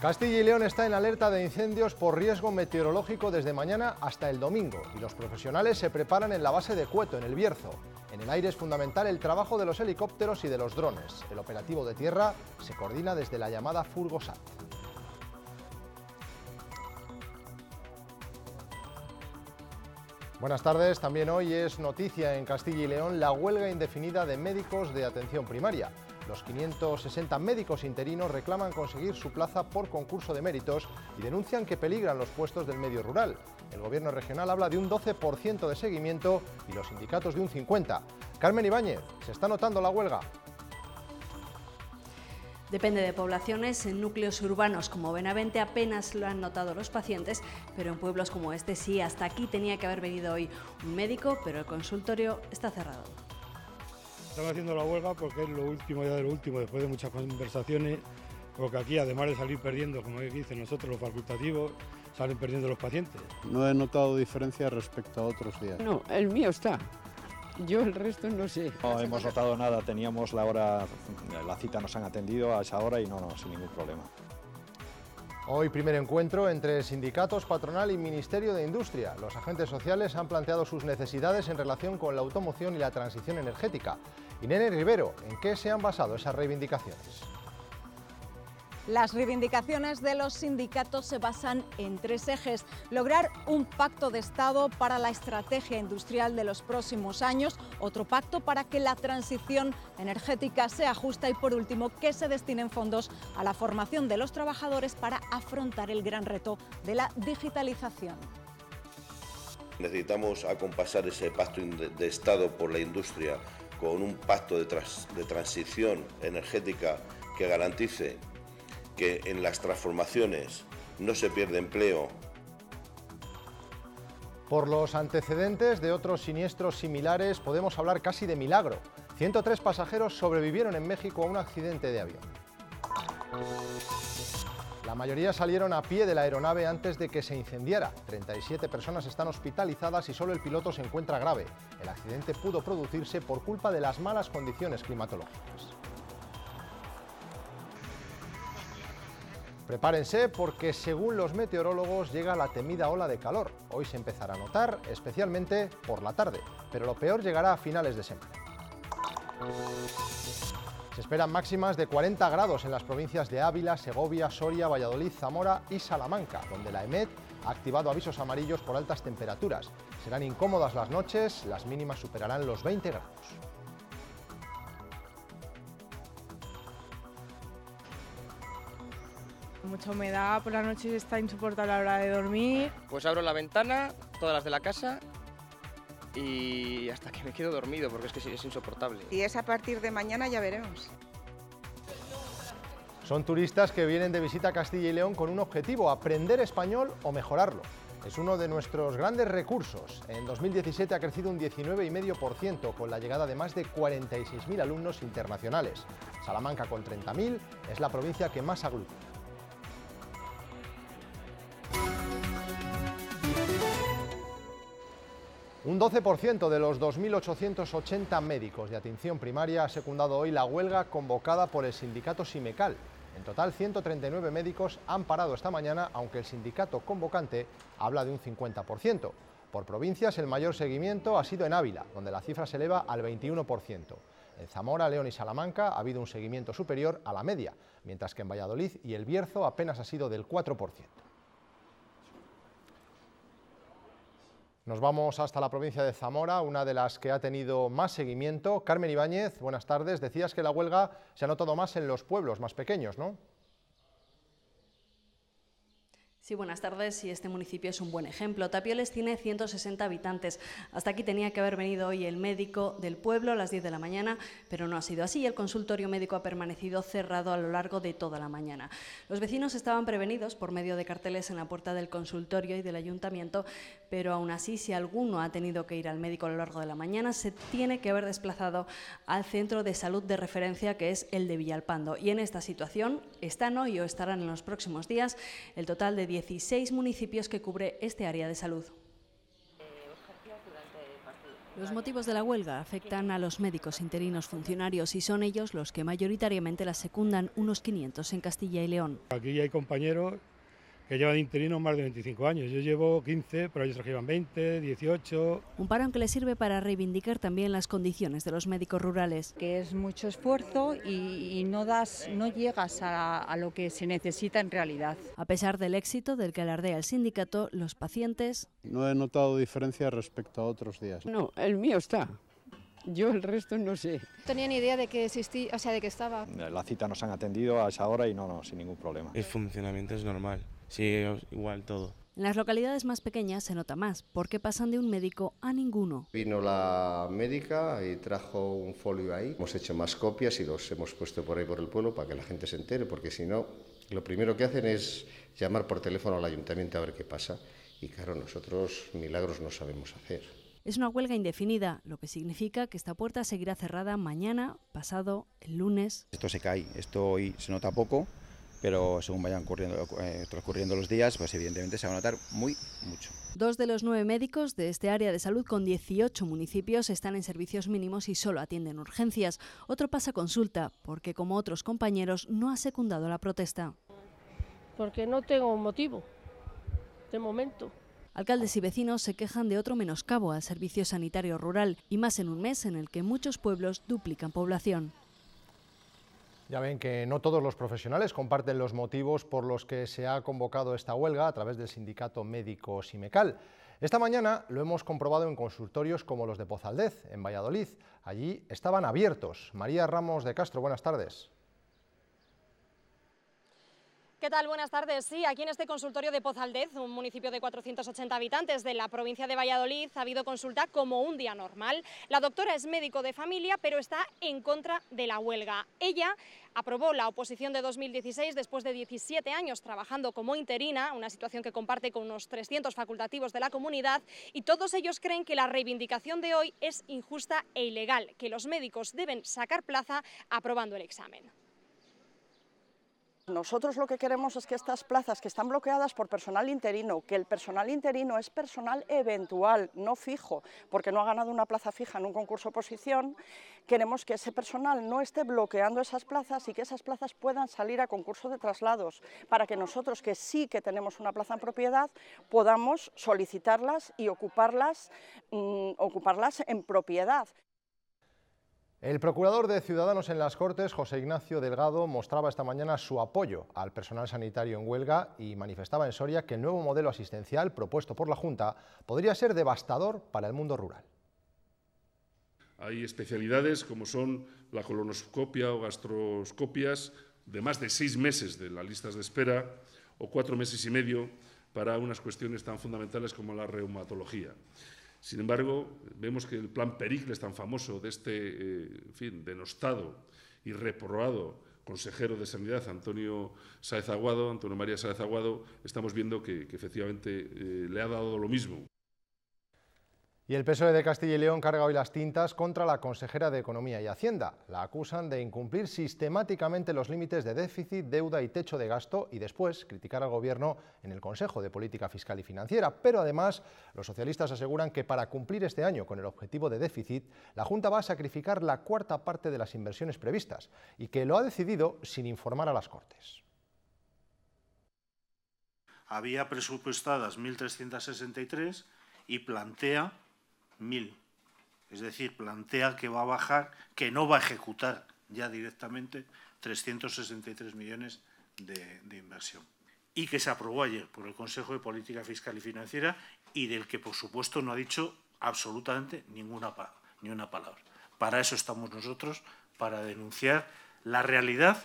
Castilla y León está en alerta de incendios por riesgo meteorológico desde mañana hasta el domingo y los profesionales se preparan en la base de Cueto, en el Bierzo. En el aire es fundamental el trabajo de los helicópteros y de los drones. El operativo de tierra se coordina desde la llamada Furgosat. Buenas tardes, también hoy es noticia en Castilla y León la huelga indefinida de médicos de atención primaria. Los 560 médicos interinos reclaman conseguir su plaza por concurso de méritos y denuncian que peligran los puestos del medio rural. El gobierno regional habla de un 12% de seguimiento y los sindicatos de un 50%. Carmen Ibáñez, ¿se está notando la huelga? Depende de poblaciones, en núcleos urbanos como Benavente apenas lo han notado los pacientes, pero en pueblos como este sí, hasta aquí tenía que haber venido hoy un médico, pero el consultorio está cerrado estamos haciendo la huelga porque es lo último ya de lo último, después de muchas conversaciones, porque aquí además de salir perdiendo, como dicen nosotros los facultativos, salen perdiendo los pacientes. No he notado diferencia respecto a otros días. No, el mío está. Yo el resto no sé. No hemos notado nada, teníamos la hora, la cita nos han atendido a esa hora y no, no, sin ningún problema. Hoy primer encuentro entre sindicatos, patronal y Ministerio de Industria. Los agentes sociales han planteado sus necesidades en relación con la automoción y la transición energética. Nene Rivero, ¿en qué se han basado esas reivindicaciones? Las reivindicaciones de los sindicatos se basan en tres ejes. Lograr un pacto de Estado para la estrategia industrial de los próximos años, otro pacto para que la transición energética sea justa y por último que se destinen fondos a la formación de los trabajadores para afrontar el gran reto de la digitalización. Necesitamos acompasar ese pacto de Estado por la industria con un pacto de, transición energética que garantice que en las transformaciones no se pierda empleo. Por los antecedentes de otros siniestros similares podemos hablar casi de milagro. 103 pasajeros sobrevivieron en México a un accidente de avión. La mayoría salieron a pie de la aeronave antes de que se incendiara. 37 personas están hospitalizadas y solo el piloto se encuentra grave. El accidente pudo producirse por culpa de las malas condiciones climatológicas. Prepárense porque según los meteorólogos llega la temida ola de calor. Hoy se empezará a notar, especialmente por la tarde, pero lo peor llegará a finales de semana. Se esperan máximas de 40 grados en las provincias de Ávila, Segovia, Soria, Valladolid, Zamora y Salamanca, donde la EMET ha activado avisos amarillos por altas temperaturas. Serán incómodas las noches, las mínimas superarán los 20 grados. Mucha humedad, por la noche está insoportable a la hora de dormir. Pues abro la ventana, todas las de la casa y hasta que me quedo dormido porque es que es insoportable. Y es a partir de mañana ya veremos. Son turistas que vienen de visita a Castilla y León con un objetivo, aprender español o mejorarlo. Es uno de nuestros grandes recursos. En 2017 ha crecido un 19,5% con la llegada de más de 46.000 alumnos internacionales. Salamanca con 30.000 es la provincia que más aglutina. Un 12% de los 2.880 médicos de atención primaria ha secundado hoy la huelga convocada por el sindicato Simecal. En total, 139 médicos han parado esta mañana, aunque el sindicato convocante habla de un 50%. Por provincias, el mayor seguimiento ha sido en Ávila, donde la cifra se eleva al 21%. En Zamora, León y Salamanca ha habido un seguimiento superior a la media, mientras que en Valladolid y El Bierzo apenas ha sido del 4%. Nos vamos hasta la provincia de Zamora, una de las que ha tenido más seguimiento. Carmen Ibáñez, buenas tardes. Decías que la huelga se ha notado más en los pueblos más pequeños, ¿no? Sí, buenas tardes. Y este municipio es un buen ejemplo. Tapioles tiene 160 habitantes. Hasta aquí tenía que haber venido hoy el médico del pueblo a las 10 de la mañana, pero no ha sido así. El consultorio médico ha permanecido cerrado a lo largo de toda la mañana. Los vecinos estaban prevenidos por medio de carteles en la puerta del consultorio y del ayuntamiento, pero aún así, si alguno ha tenido que ir al médico a lo largo de la mañana, se tiene que haber desplazado al centro de salud de referencia, que es el de Villalpando. Y en esta situación están hoy o estarán en los próximos días el total de 10 16 municipios que cubre este área de salud. Los motivos de la huelga afectan a los médicos interinos funcionarios y son ellos los que mayoritariamente la secundan, unos 500 en Castilla y León. Aquí hay compañeros que lleva de interino más de 25 años. Yo llevo 15, pero ellos llevan 20, 18. Un parón que le sirve para reivindicar también las condiciones de los médicos rurales. Que es mucho esfuerzo y, no, das, no llegas a, lo que se necesita en realidad. A pesar del éxito del que alardea el sindicato, los pacientes... No he notado diferencia respecto a otros días. No, el mío está. Yo el resto no sé. No tenía ni idea de que existía, o sea, de que estaba. La cita nos han atendido a esa hora y no, no, sin ningún problema. El funcionamiento es normal. Sí, igual todo. En las localidades más pequeñas se nota más, porque pasan de un médico a ninguno. Vino la médica y trajo un folio ahí. Hemos hecho más copias y los hemos puesto por ahí por el pueblo para que la gente se entere, porque si no, lo primero que hacen es llamar por teléfono al ayuntamiento a ver qué pasa. Y claro, nosotros milagros no sabemos hacer. Es una huelga indefinida, lo que significa que esta puerta seguirá cerrada mañana, pasado, el lunes. Esto se cae, esto hoy se nota poco, pero según vayan eh, transcurriendo los días, pues evidentemente se va a notar muy mucho. Dos de los nueve médicos de este área de salud con 18 municipios están en servicios mínimos y solo atienden urgencias. Otro pasa consulta, porque como otros compañeros no ha secundado la protesta. Porque no tengo motivo, de momento. Alcaldes y vecinos se quejan de otro menoscabo al servicio sanitario rural, y más en un mes en el que muchos pueblos duplican población. Ya ven que no todos los profesionales comparten los motivos por los que se ha convocado esta huelga a través del sindicato médico Simecal. Esta mañana lo hemos comprobado en consultorios como los de Pozaldez, en Valladolid. Allí estaban abiertos. María Ramos de Castro, buenas tardes. ¿Qué tal? Buenas tardes. Sí, aquí en este consultorio de Pozaldez, un municipio de 480 habitantes de la provincia de Valladolid, ha habido consulta como un día normal. La doctora es médico de familia, pero está en contra de la huelga. Ella aprobó la oposición de 2016 después de 17 años trabajando como interina, una situación que comparte con unos 300 facultativos de la comunidad, y todos ellos creen que la reivindicación de hoy es injusta e ilegal, que los médicos deben sacar plaza aprobando el examen. Nosotros lo que queremos es que estas plazas que están bloqueadas por personal interino, que el personal interino es personal eventual, no fijo, porque no ha ganado una plaza fija en un concurso oposición, queremos que ese personal no esté bloqueando esas plazas y que esas plazas puedan salir a concurso de traslados, para que nosotros que sí que tenemos una plaza en propiedad podamos solicitarlas y ocuparlas, mm, ocuparlas en propiedad. El procurador de Ciudadanos en las Cortes, José Ignacio Delgado, mostraba esta mañana su apoyo al personal sanitario en huelga y manifestaba en Soria que el nuevo modelo asistencial propuesto por la Junta podría ser devastador para el mundo rural. Hay especialidades como son la colonoscopia o gastroscopias de más de seis meses de las listas de espera o cuatro meses y medio para unas cuestiones tan fundamentales como la reumatología. Sin embargo, vemos que el plan Pericles, tan famoso de este, eh, fin, denostado y reprobado consejero de Sanidad, Antonio Sáez Aguado, Antonio María Sáez Aguado, estamos viendo que, efectivamente eh, le ha dado lo mismo. Y el PSOE de Castilla y León carga hoy las tintas contra la consejera de Economía y Hacienda. La acusan de incumplir sistemáticamente los límites de déficit, deuda y techo de gasto y después criticar al Gobierno en el Consejo de Política Fiscal y Financiera. Pero además, los socialistas aseguran que para cumplir este año con el objetivo de déficit, la Junta va a sacrificar la cuarta parte de las inversiones previstas y que lo ha decidido sin informar a las Cortes había presupuestadas 1.363 y plantea mil. Es decir, plantea que va a bajar, que no va a ejecutar ya directamente 363 millones de, inversión. Y que se aprobó ayer por el Consejo de Política Fiscal y Financiera y del que, por supuesto, no ha dicho absolutamente ninguna, ni una palabra. Para eso estamos nosotros, para denunciar la realidad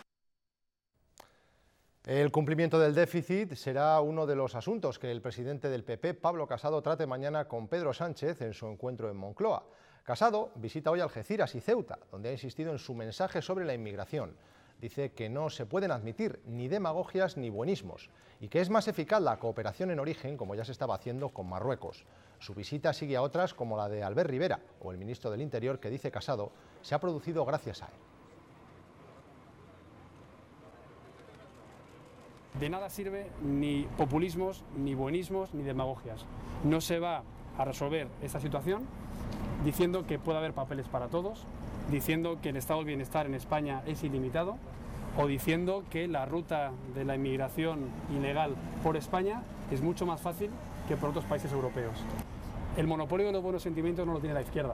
el cumplimiento del déficit será uno de los asuntos que el presidente del PP, Pablo Casado, trate mañana con Pedro Sánchez en su encuentro en Moncloa. Casado visita hoy Algeciras y Ceuta, donde ha insistido en su mensaje sobre la inmigración. Dice que no se pueden admitir ni demagogias ni buenismos y que es más eficaz la cooperación en origen, como ya se estaba haciendo con Marruecos. Su visita sigue a otras como la de Albert Rivera o el ministro del Interior, que dice Casado se ha producido gracias a él. de nada sirve ni populismos, ni buenismos, ni demagogias. No se va a resolver esta situación diciendo que puede haber papeles para todos, diciendo que el estado del bienestar en España es ilimitado o diciendo que la ruta de la inmigración ilegal por España es mucho más fácil que por otros países europeos. El monopolio de los buenos sentimientos no lo tiene la izquierda.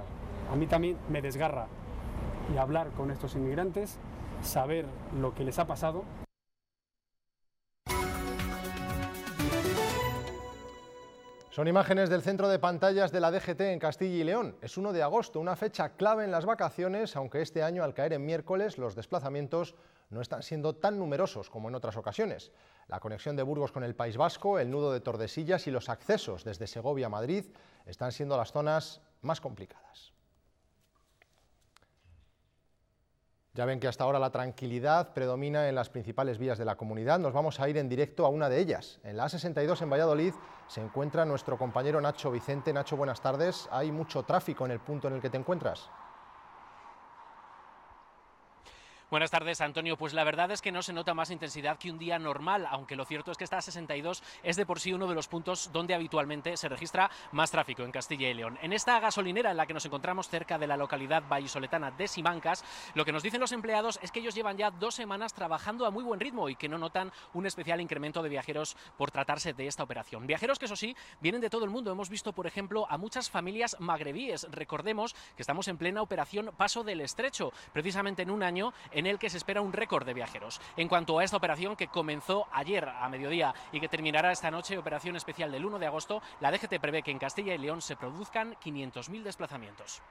A mí también me desgarra hablar con estos inmigrantes, saber lo que les ha pasado. Son imágenes del centro de pantallas de la DGT en Castilla y León. Es 1 de agosto, una fecha clave en las vacaciones, aunque este año al caer en miércoles los desplazamientos no están siendo tan numerosos como en otras ocasiones. La conexión de Burgos con el País Vasco, el nudo de Tordesillas y los accesos desde Segovia a Madrid están siendo las zonas más complicadas. Ya ven que hasta ahora la tranquilidad predomina en las principales vías de la comunidad. Nos vamos a ir en directo a una de ellas. En la A62 en Valladolid se encuentra nuestro compañero Nacho Vicente. Nacho, buenas tardes. Hay mucho tráfico en el punto en el que te encuentras. Buenas tardes, Antonio. Pues la verdad es que no se nota más intensidad que un día normal, aunque lo cierto es que esta 62 es de por sí uno de los puntos donde habitualmente se registra más tráfico en Castilla y León. En esta gasolinera en la que nos encontramos cerca de la localidad vallisoletana de Simancas, lo que nos dicen los empleados es que ellos llevan ya dos semanas trabajando a muy buen ritmo y que no notan un especial incremento de viajeros por tratarse de esta operación. Viajeros que, eso sí, vienen de todo el mundo. Hemos visto, por ejemplo, a muchas familias magrebíes. Recordemos que estamos en plena operación Paso del Estrecho. Precisamente en un año, en el que se espera un récord de viajeros. En cuanto a esta operación que comenzó ayer a mediodía y que terminará esta noche, operación especial del 1 de agosto, la DGT prevé que en Castilla y León se produzcan 500.000 desplazamientos.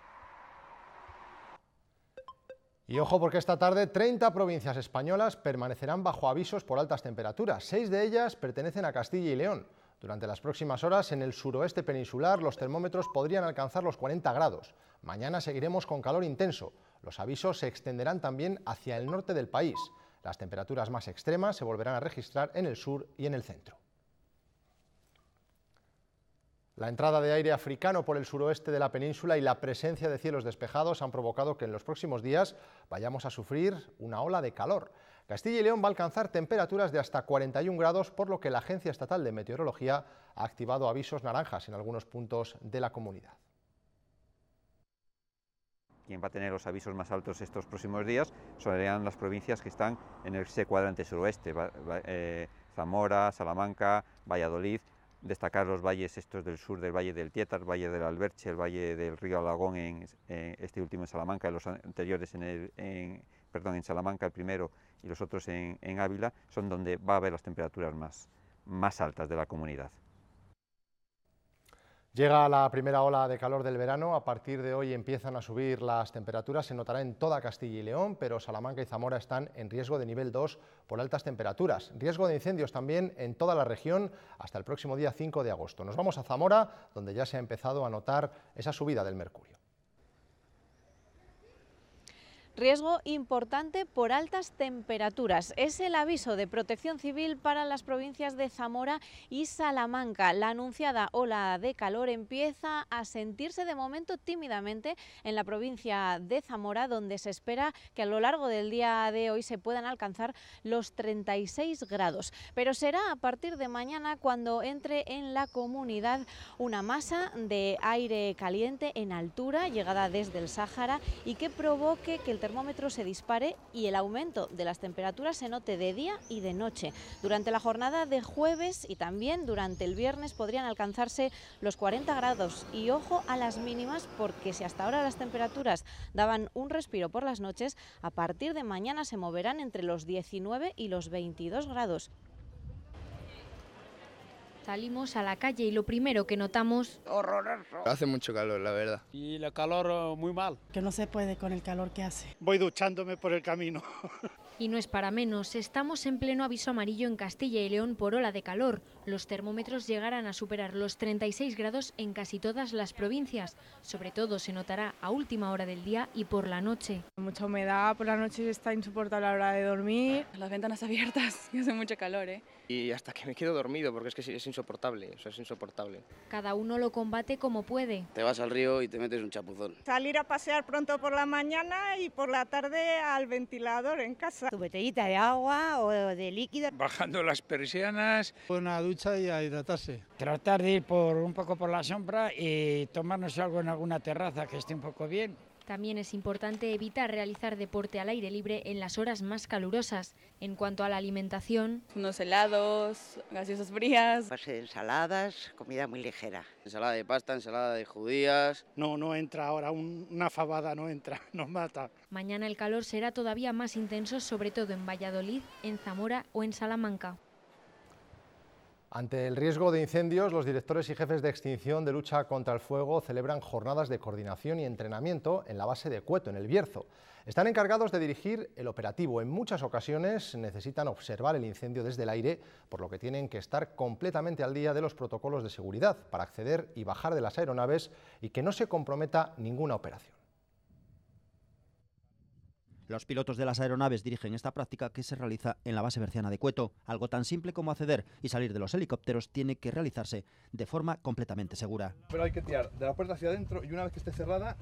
Y ojo porque esta tarde 30 provincias españolas permanecerán bajo avisos por altas temperaturas. Seis de ellas pertenecen a Castilla y León. Durante las próximas horas en el suroeste peninsular los termómetros podrían alcanzar los 40 grados. Mañana seguiremos con calor intenso. Los avisos se extenderán también hacia el norte del país. Las temperaturas más extremas se volverán a registrar en el sur y en el centro. La entrada de aire africano por el suroeste de la península y la presencia de cielos despejados han provocado que en los próximos días vayamos a sufrir una ola de calor. Castilla y León va a alcanzar temperaturas de hasta 41 grados, por lo que la Agencia Estatal de Meteorología ha activado avisos naranjas en algunos puntos de la comunidad quien va a tener los avisos más altos estos próximos días son las provincias que están en el cuadrante suroeste, eh, Zamora, Salamanca, Valladolid, destacar los valles estos del sur del Valle del Tietar, Valle del Alberche, el Valle del Río Alagón, en, este último en Salamanca, los anteriores en, el, en, perdón, en Salamanca el primero y los otros en, Ávila, son donde va a haber las temperaturas más, más altas de la comunidad. Llega la primera ola de calor del verano, a partir de hoy empiezan a subir las temperaturas, se notará en toda Castilla y León, pero Salamanca y Zamora están en riesgo de nivel 2 por altas temperaturas. Riesgo de incendios también en toda la región hasta el próximo día 5 de agosto. Nos vamos a Zamora, donde ya se ha empezado a notar esa subida del mercurio. Riesgo importante por altas temperaturas. Es el aviso de protección civil para las provincias de Zamora y Salamanca. La anunciada ola de calor empieza a sentirse de momento tímidamente en la provincia de Zamora, donde se espera que a lo largo del día de hoy se puedan alcanzar los 36 grados. Pero será a partir de mañana cuando entre en la comunidad una masa de aire caliente en altura, llegada desde el Sáhara, y que provoque que el termómetro se dispare y el aumento de las temperaturas se note de día y de noche. Durante la jornada de jueves y también durante el viernes podrían alcanzarse los 40 grados y ojo a las mínimas porque si hasta ahora las temperaturas daban un respiro por las noches, a partir de mañana se moverán entre los 19 y los 22 grados. Salimos a la calle y lo primero que notamos... Horroroso. Hace mucho calor, la verdad. Y el calor eh, muy mal. Que no se puede con el calor que hace. Voy duchándome por el camino. Y no es para menos, estamos en pleno aviso amarillo en Castilla y León por ola de calor. Los termómetros llegarán a superar los 36 grados en casi todas las provincias. Sobre todo se notará a última hora del día y por la noche. Mucha humedad, por la noche está insoportable a la hora de dormir. Las ventanas abiertas, y hace mucho calor, ¿eh? Y hasta que me quedo dormido, porque es que es insoportable, es insoportable. Cada uno lo combate como puede. Te vas al río y te metes un chapuzón. Salir a pasear pronto por la mañana y por la tarde al ventilador en casa tu botellita de agua o de líquido. Bajando las persianas. Una ducha y a hidratarse. Tratar de ir por un poco por la sombra y tomarnos algo en alguna terraza que esté un poco bien. También es importante evitar realizar deporte al aire libre en las horas más calurosas. En cuanto a la alimentación, unos helados, gaseosas frías, ensaladas, comida muy ligera. Ensalada de pasta, ensalada de judías. No, no entra ahora, una fabada no entra, nos mata. Mañana el calor será todavía más intenso, sobre todo en Valladolid, en Zamora o en Salamanca. Ante el riesgo de incendios, los directores y jefes de extinción de lucha contra el fuego celebran jornadas de coordinación y entrenamiento en la base de Cueto, en el Bierzo. Están encargados de dirigir el operativo. En muchas ocasiones necesitan observar el incendio desde el aire, por lo que tienen que estar completamente al día de los protocolos de seguridad para acceder y bajar de las aeronaves y que no se comprometa ninguna operación. Los pilotos de las aeronaves dirigen esta práctica que se realiza en la base verciana de Cueto. Algo tan simple como acceder y salir de los helicópteros tiene que realizarse de forma completamente segura. Pero hay que tirar de la puerta hacia adentro y una vez que esté cerrada,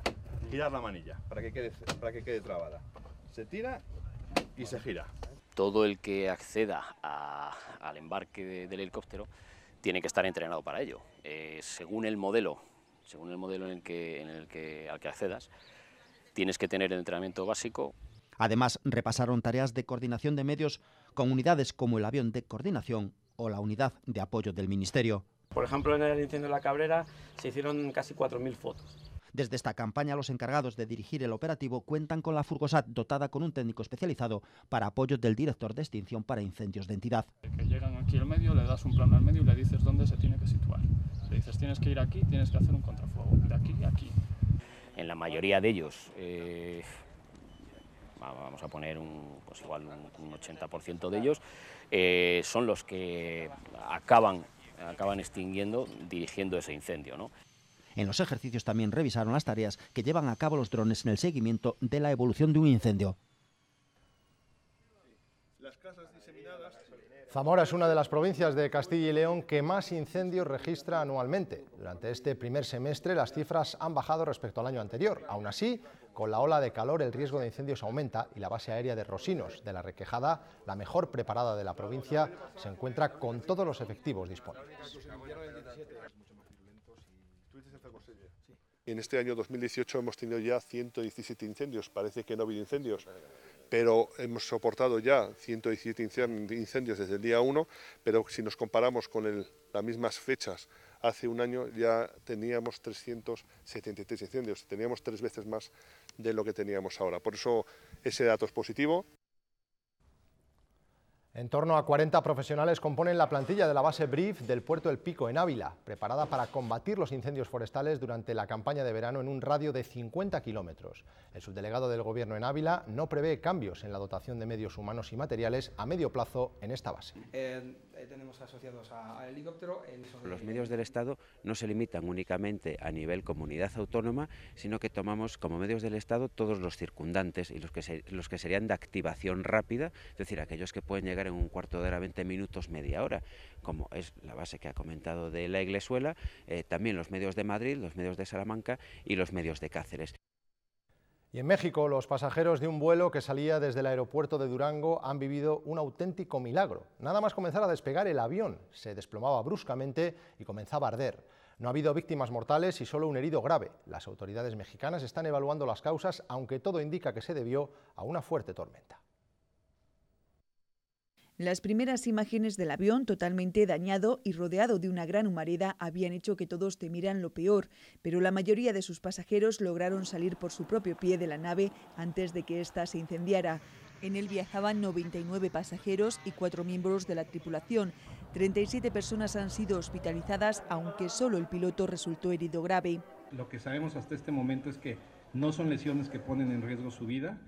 girar la manilla para que quede, para que quede trabada. Se tira y se gira. Todo el que acceda al embarque del helicóptero tiene que estar entrenado para ello. Eh, según el modelo, según el modelo en que, al que accedas, tienes que tener el entrenamiento básico, Además, repasaron tareas de coordinación de medios con unidades como el avión de coordinación o la unidad de apoyo del Ministerio. Por ejemplo, en el incendio de la Cabrera se hicieron casi 4.000 fotos. Desde esta campaña, los encargados de dirigir el operativo cuentan con la Furgosat, dotada con un técnico especializado para apoyo del director de extinción para incendios de entidad. Que llegan aquí al medio, le das un plano al medio y le dices dónde se tiene que situar. Le dices, tienes que ir aquí, tienes que hacer un contrafuego, de aquí a aquí. En la mayoría de ellos, eh, vamos a poner un, pues igual un, 80% de ellos, eh, son los que acaban, acaban extinguiendo, dirigiendo ese incendio. En los ejercicios también revisaron las tareas que llevan a cabo los drones en el seguimiento de la evolución de un incendio. Zamora es una de las provincias de Castilla y León que más incendios registra anualmente. Durante este primer semestre las cifras han bajado respecto al año anterior. Aún así, con la ola de calor el riesgo de incendios aumenta y la base aérea de Rosinos, de la Requejada, la mejor preparada de la provincia, se encuentra con todos los efectivos disponibles. En este año 2018 hemos tenido ya 117 incendios, parece que no ha habido incendios, pero hemos soportado ya 117 incendios desde el día 1, pero si nos comparamos con las mismas fechas hace un año ya teníamos 373 incendios, teníamos tres veces más de lo que teníamos ahora. Por eso ese dato es positivo. En torno a 40 profesionales componen la plantilla de la base Brief del puerto El Pico en Ávila, preparada para combatir los incendios forestales durante la campaña de verano en un radio de 50 kilómetros. El subdelegado del Gobierno en Ávila no prevé cambios en la dotación de medios humanos y materiales a medio plazo en esta base. Eh, tenemos asociados al helicóptero. Los medios del Estado no se limitan únicamente a nivel comunidad autónoma, sino que tomamos como medios del Estado todos los circundantes y los que, los que serían de activación rápida, es decir, aquellos que pueden llegar en un cuarto de hora, 20 minutos, media hora, como es la base que ha comentado de la Iglesuela, eh, también los medios de Madrid, los medios de Salamanca y los medios de Cáceres en México, los pasajeros de un vuelo que salía desde el aeropuerto de Durango han vivido un auténtico milagro. Nada más comenzar a despegar el avión, se desplomaba bruscamente y comenzaba a arder. No ha habido víctimas mortales y solo un herido grave. Las autoridades mexicanas están evaluando las causas, aunque todo indica que se debió a una fuerte tormenta. Las primeras imágenes del avión totalmente dañado y rodeado de una gran humareda habían hecho que todos temieran lo peor, pero la mayoría de sus pasajeros lograron salir por su propio pie de la nave antes de que ésta se incendiara. En él viajaban 99 pasajeros y cuatro miembros de la tripulación. 37 personas han sido hospitalizadas, aunque solo el piloto resultó herido grave. Lo que sabemos hasta este momento es que no son lesiones que ponen en riesgo su vida.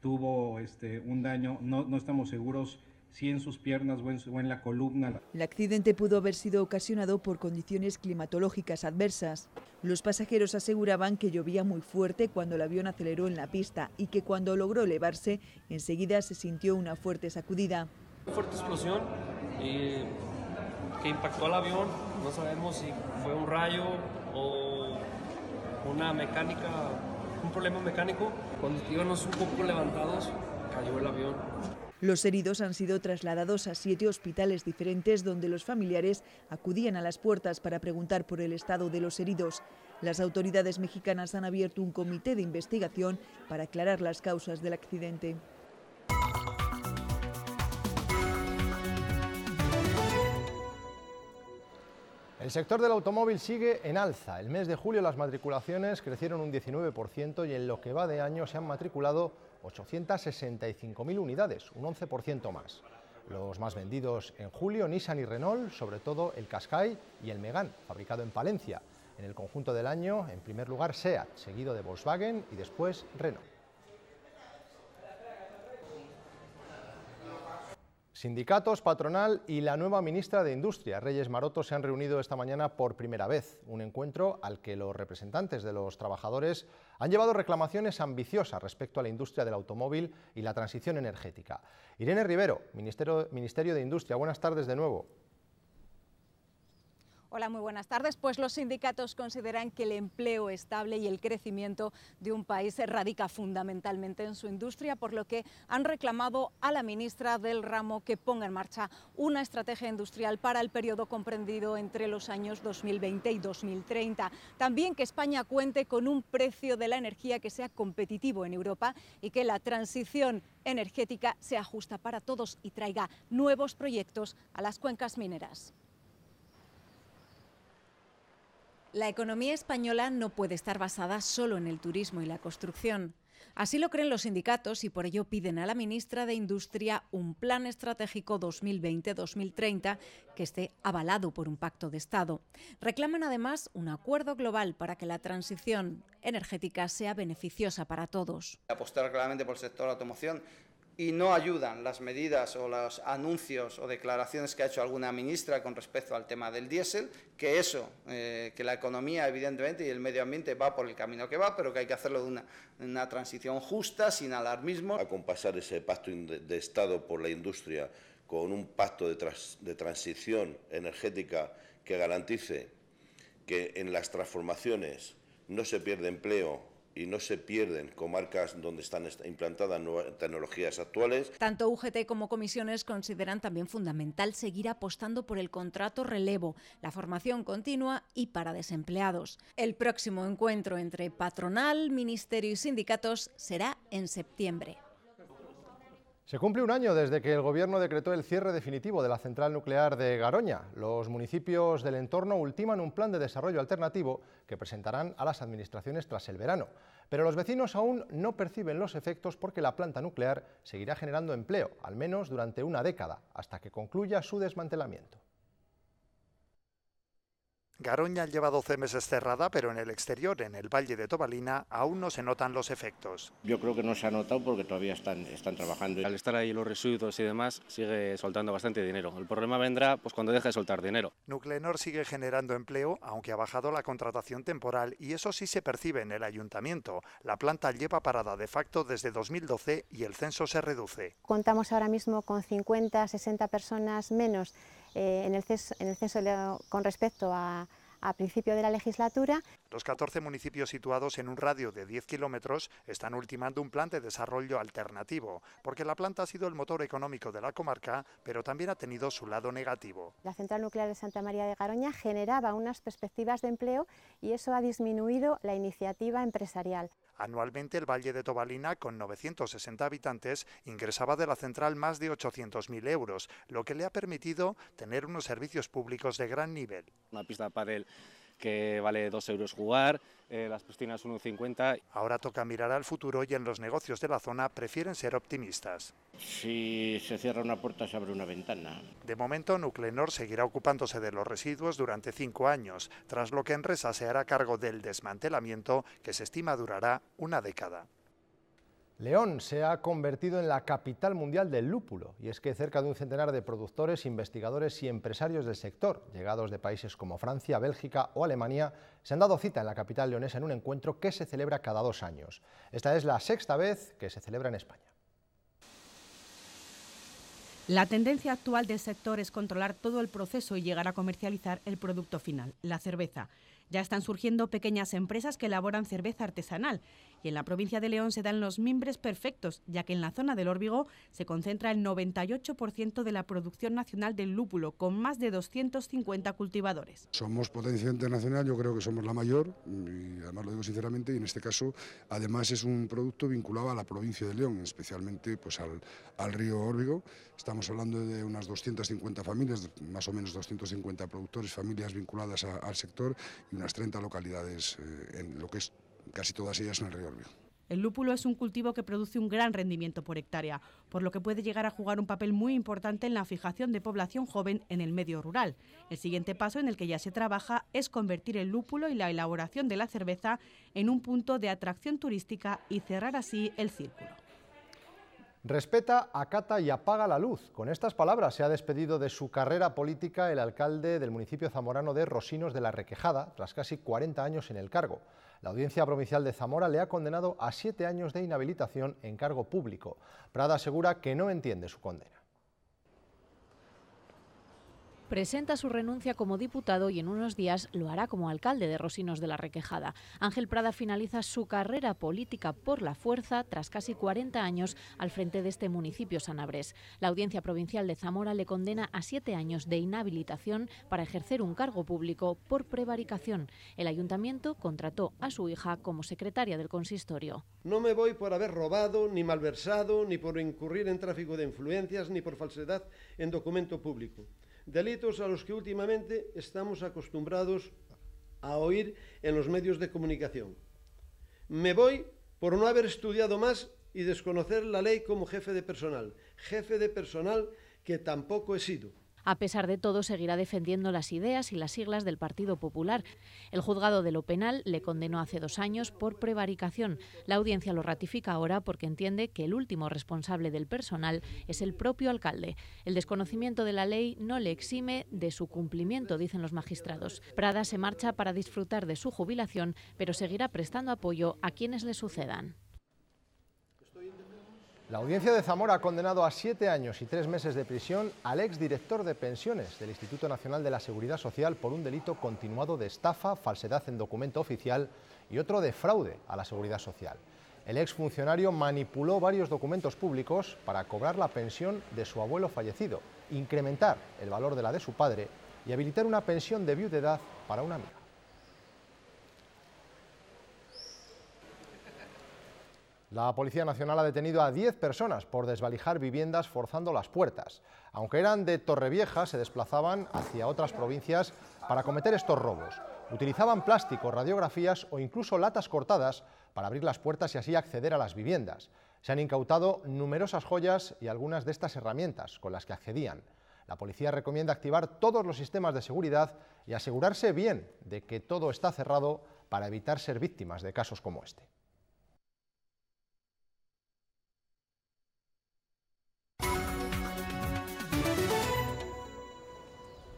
Tuvo este, un daño, no, no estamos seguros si en sus piernas o en, la columna. El accidente pudo haber sido ocasionado por condiciones climatológicas adversas. Los pasajeros aseguraban que llovía muy fuerte cuando el avión aceleró en la pista y que cuando logró elevarse, enseguida se sintió una fuerte sacudida. Una fuerte explosión eh, que impactó al avión. No sabemos si fue un rayo o una mecánica, un problema mecánico. Cuando íbamos un poco levantados, cayó el avión. Los heridos han sido trasladados a siete hospitales diferentes donde los familiares acudían a las puertas para preguntar por el estado de los heridos. Las autoridades mexicanas han abierto un comité de investigación para aclarar las causas del accidente. El sector del automóvil sigue en alza. El mes de julio las matriculaciones crecieron un 19% y en lo que va de año se han matriculado 865.000 unidades, un 11% más. Los más vendidos en julio, Nissan y Renault, sobre todo el Qashqai y el Megán, fabricado en Palencia. En el conjunto del año, en primer lugar SEAT, seguido de Volkswagen y después Renault. Sindicatos, patronal y la nueva ministra de Industria, Reyes Maroto, se han reunido esta mañana por primera vez, un encuentro al que los representantes de los trabajadores han llevado reclamaciones ambiciosas respecto a la industria del automóvil y la transición energética. Irene Rivero, Ministerio, de Industria, buenas tardes de nuevo. Hola, muy buenas tardes. Pues los sindicatos consideran que el empleo estable y el crecimiento de un país se radica fundamentalmente en su industria, por lo que han reclamado a la ministra del ramo que ponga en marcha una estrategia industrial para el periodo comprendido entre los años 2020 y 2030. También que España cuente con un precio de la energía que sea competitivo en Europa y que la transición energética sea justa para todos y traiga nuevos proyectos a las cuencas mineras. La economía española no puede estar basada solo en el turismo y la construcción. Así lo creen los sindicatos y por ello piden a la ministra de Industria un plan estratégico 2020-2030 que esté avalado por un pacto de Estado. Reclaman además un acuerdo global para que la transición energética sea beneficiosa para todos. Apostar claramente por el sector automoción y no ayudan las medidas o los anuncios o declaraciones que ha hecho alguna ministra con respecto al tema del diésel, que eso, eh, que la economía evidentemente y el medio ambiente va por el camino que va, pero que hay que hacerlo de una, transición justa, sin alarmismo. compasar ese pacto de Estado por la industria con un pacto de, de transición energética que garantice que en las transformaciones no se pierde empleo y no se pierden comarcas donde están implantadas nuevas tecnologías actuales. Tanto UGT como comisiones consideran también fundamental seguir apostando por el contrato relevo, la formación continua y para desempleados. El próximo encuentro entre patronal, ministerio y sindicatos será en septiembre. Se cumple un año desde que el Gobierno decretó el cierre definitivo de la central nuclear de Garoña. Los municipios del entorno ultiman un plan de desarrollo alternativo que presentarán a las administraciones tras el verano. Pero los vecinos aún no perciben los efectos porque la planta nuclear seguirá generando empleo, al menos durante una década, hasta que concluya su desmantelamiento. Garoña lleva 12 meses cerrada, pero en el exterior, en el Valle de Tobalina, aún no se notan los efectos. Yo creo que no se ha notado porque todavía están, trabajando. Al estar ahí los residuos y demás, sigue soltando bastante dinero. El problema vendrá pues, cuando deje de soltar dinero. Nuclenor sigue generando empleo, aunque ha bajado la contratación temporal y eso sí se percibe en el ayuntamiento. La planta lleva parada de facto desde 2012 y el censo se reduce. Contamos ahora mismo con 50, 60 personas menos eh, en, el censo con respecto a principio de la legislatura. Los 14 municipios situados en un radio de 10 kilómetros están ultimando un plan de desarrollo alternativo, porque la planta ha sido el motor económico de la comarca, pero también ha tenido su lado negativo. La central nuclear de Santa María de Garoña generaba unas perspectivas de empleo y eso ha disminuido la iniciativa empresarial. Anualmente el Valle de Tobalina, con 960 habitantes, ingresaba de la central más de 800.000 euros, lo que le ha permitido tener unos servicios públicos de gran nivel. pista que vale 2 euros jugar, eh, las piscinas 1,50. Ahora toca mirar al futuro y en los negocios de la zona prefieren ser optimistas. Si se cierra una puerta se abre una ventana. De momento Nuclenor seguirá ocupándose de los residuos durante cinco años, tras lo que Enresa se hará cargo del desmantelamiento que se estima durará una década. León se ha convertido en la capital mundial del lúpulo, y es que cerca de un centenar de productores, investigadores y empresarios del sector, llegados de países como Francia, Bélgica o Alemania, se han dado cita en la capital leonesa en un encuentro que se celebra cada dos años. Esta es la sexta vez que se celebra en España. La tendencia actual del sector es controlar todo el proceso y llegar a comercializar el producto final, la cerveza. Ya están surgiendo pequeñas empresas que elaboran cerveza artesanal y en la provincia de León se dan los mimbres perfectos, ya que en la zona del Órbigo se concentra el 98% de la producción nacional del lúpulo, con más de 250 cultivadores. Somos potencia internacional, yo creo que somos la mayor, y además lo digo sinceramente, y en este caso además es un producto vinculado a la provincia de León, especialmente pues, al, río Órbigo. Estamos hablando de unas 250 familias, más o menos 250 productores, familias vinculadas al sector, las 30 localidades, eh, en lo que es casi todas ellas en el río Orbio. El lúpulo es un cultivo que produce un gran rendimiento por hectárea, por lo que puede llegar a jugar un papel muy importante en la fijación de población joven en el medio rural. El siguiente paso en el que ya se trabaja es convertir el lúpulo y la elaboración de la cerveza en un punto de atracción turística y cerrar así el círculo. Respeta, acata y apaga la luz. Con estas palabras se ha despedido de su carrera política el alcalde del municipio zamorano de Rosinos de la Requejada, tras casi 40 años en el cargo. La Audiencia Provincial de Zamora le ha condenado a siete años de inhabilitación en cargo público. Prada asegura que no entiende su condena presenta su renuncia como diputado y en unos días lo hará como alcalde de Rosinos de la Requejada. Ángel Prada finaliza su carrera política por la fuerza tras casi 40 años al frente de este municipio sanabres. La Audiencia Provincial de Zamora le condena a siete años de inhabilitación para ejercer un cargo público por prevaricación. El ayuntamiento contrató a su hija como secretaria del consistorio. No me voy por haber robado, ni malversado, ni por incurrir en tráfico de influencias, ni por falsedad en documento público delitos a los que últimamente estamos acostumbrados a oír en los medios de comunicación. Me voy por no haber estudiado más y desconocer la ley como jefe de personal, jefe de personal que tampoco he sido. A pesar de todo, seguirá defendiendo las ideas y las siglas del Partido Popular. El juzgado de lo penal le condenó hace dos años por prevaricación. La audiencia lo ratifica ahora porque entiende que el último responsable del personal es el propio alcalde. El desconocimiento de la ley no le exime de su cumplimiento, dicen los magistrados. Prada se marcha para disfrutar de su jubilación, pero seguirá prestando apoyo a quienes le sucedan. La audiencia de Zamora ha condenado a siete años y tres meses de prisión al director de pensiones del Instituto Nacional de la Seguridad Social por un delito continuado de estafa, falsedad en documento oficial y otro de fraude a la seguridad social. El exfuncionario manipuló varios documentos públicos para cobrar la pensión de su abuelo fallecido, incrementar el valor de la de su padre y habilitar una pensión de viudedad para una amiga. La Policía Nacional ha detenido a 10 personas por desvalijar viviendas forzando las puertas. Aunque eran de Torrevieja, se desplazaban hacia otras provincias para cometer estos robos. Utilizaban plástico, radiografías o incluso latas cortadas para abrir las puertas y así acceder a las viviendas. Se han incautado numerosas joyas y algunas de estas herramientas con las que accedían. La policía recomienda activar todos los sistemas de seguridad y asegurarse bien de que todo está cerrado para evitar ser víctimas de casos como este.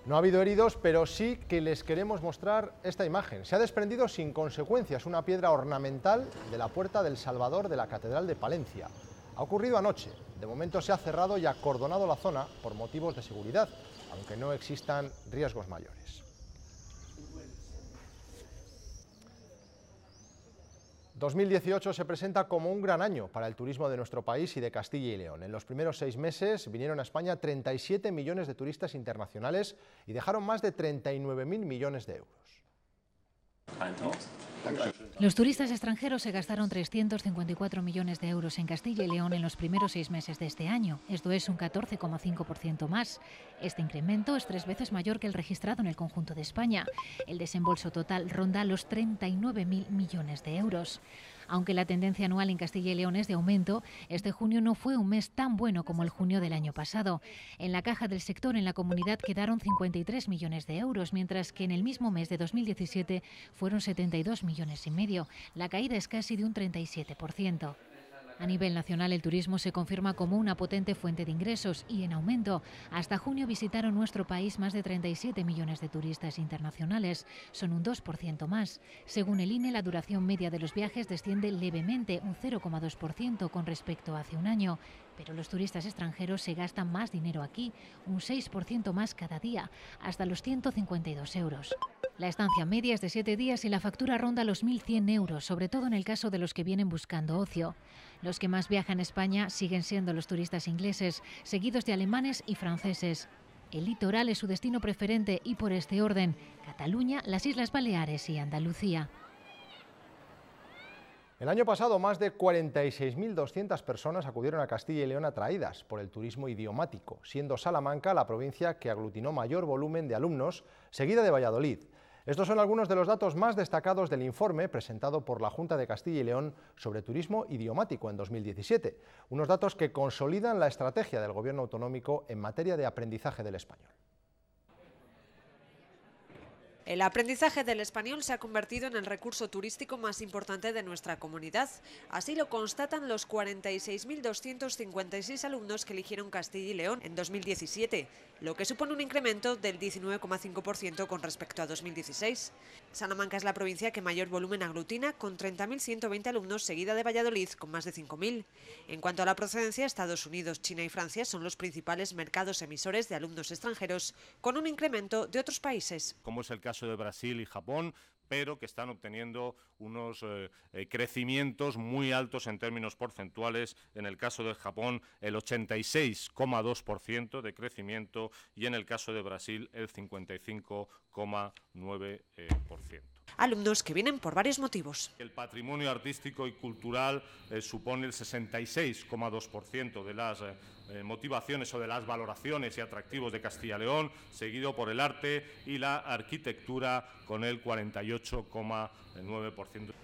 No ha habido heridos, pero sí que les queremos mostrar esta imagen. Se ha desprendido sin consecuencias una piedra ornamental de la puerta del Salvador de la Catedral de Palencia. Ha ocurrido anoche. De momento se ha cerrado y ha acordonado la zona por motivos de seguridad, aunque no existan riesgos mayores. 2018 se presenta como un gran año para el turismo de nuestro país y de Castilla y León. En los primeros seis meses vinieron a España 37 millones de turistas internacionales y dejaron más de 39.000 millones de euros. Los turistas extranjeros se gastaron 354 millones de euros en Castilla y León en los primeros seis meses de este año. Esto es un 14,5% más. Este incremento es tres veces mayor que el registrado en el conjunto de España. El desembolso total ronda los 39.000 millones de euros. Aunque la tendencia anual en Castilla y León es de aumento, este junio no fue un mes tan bueno como el junio del año pasado. En la caja del sector en la comunidad quedaron 53 millones de euros, mientras que en el mismo mes de 2017 fueron 72 millones y medio. La caída es casi de un 37%. A nivel nacional, el turismo se confirma como una potente fuente de ingresos y en aumento. Hasta junio visitaron nuestro país más de 37 millones de turistas internacionales, son un 2% más. Según el INE, la duración media de los viajes desciende levemente, un 0,2% con respecto a hace un año. Pero los turistas extranjeros se gastan más dinero aquí, un 6% más cada día, hasta los 152 euros. La estancia media es de 7 días y la factura ronda los 1.100 euros, sobre todo en el caso de los que vienen buscando ocio. Los que más viajan a España siguen siendo los turistas ingleses, seguidos de alemanes y franceses. El litoral es su destino preferente y por este orden, Cataluña, las Islas Baleares y Andalucía. El año pasado, más de 46.200 personas acudieron a Castilla y León atraídas por el turismo idiomático, siendo Salamanca la provincia que aglutinó mayor volumen de alumnos, seguida de Valladolid. Estos son algunos de los datos más destacados del informe presentado por la Junta de Castilla y León sobre turismo idiomático en 2017, unos datos que consolidan la estrategia del Gobierno autonómico en materia de aprendizaje del español. El aprendizaje del español se ha convertido en el recurso turístico más importante de nuestra comunidad. Así lo constatan los 46.256 alumnos que eligieron Castilla y León en 2017, lo que supone un incremento del 19,5% con respecto a 2016. Salamanca es la provincia que mayor volumen aglutina, con 30.120 alumnos, seguida de Valladolid, con más de 5.000. En cuanto a la procedencia, Estados Unidos, China y Francia son los principales mercados emisores de alumnos extranjeros, con un incremento de otros países caso de Brasil y Japón, pero que están obteniendo unos eh, eh, crecimientos muy altos en términos porcentuales. En el caso de Japón, el 86,2% de crecimiento y en el caso de Brasil, el 55,9% alumnos que vienen por varios motivos. El patrimonio artístico y cultural eh, supone el 66,2% de las eh, eh, motivaciones o de las valoraciones y atractivos de Castilla y León, seguido por el arte y la arquitectura con el 48,9%.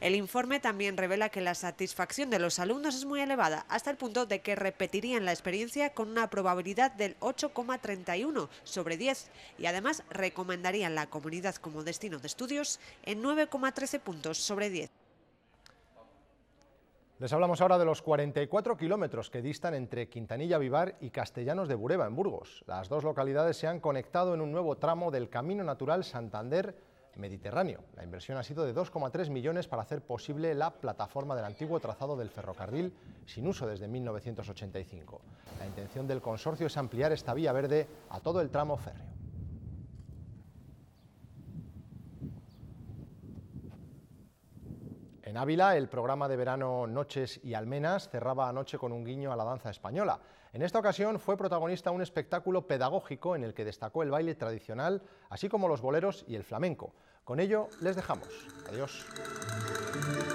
El informe también revela que la satisfacción de los alumnos es muy elevada, hasta el punto de que repetirían la experiencia con una probabilidad del 8,31 sobre 10 y además recomendarían la comunidad como destino de estudios en 9,13 puntos sobre 10. Les hablamos ahora de los 44 kilómetros que distan entre Quintanilla Vivar y Castellanos de Bureba, en Burgos. Las dos localidades se han conectado en un nuevo tramo del Camino Natural Santander Mediterráneo. La inversión ha sido de 2,3 millones para hacer posible la plataforma del antiguo trazado del ferrocarril sin uso desde 1985. La intención del consorcio es ampliar esta vía verde a todo el tramo férreo. En Ávila, el programa de verano Noches y Almenas cerraba anoche con un guiño a la danza española. En esta ocasión fue protagonista un espectáculo pedagógico en el que destacó el baile tradicional, así como los boleros y el flamenco. Con ello les dejamos. Adiós.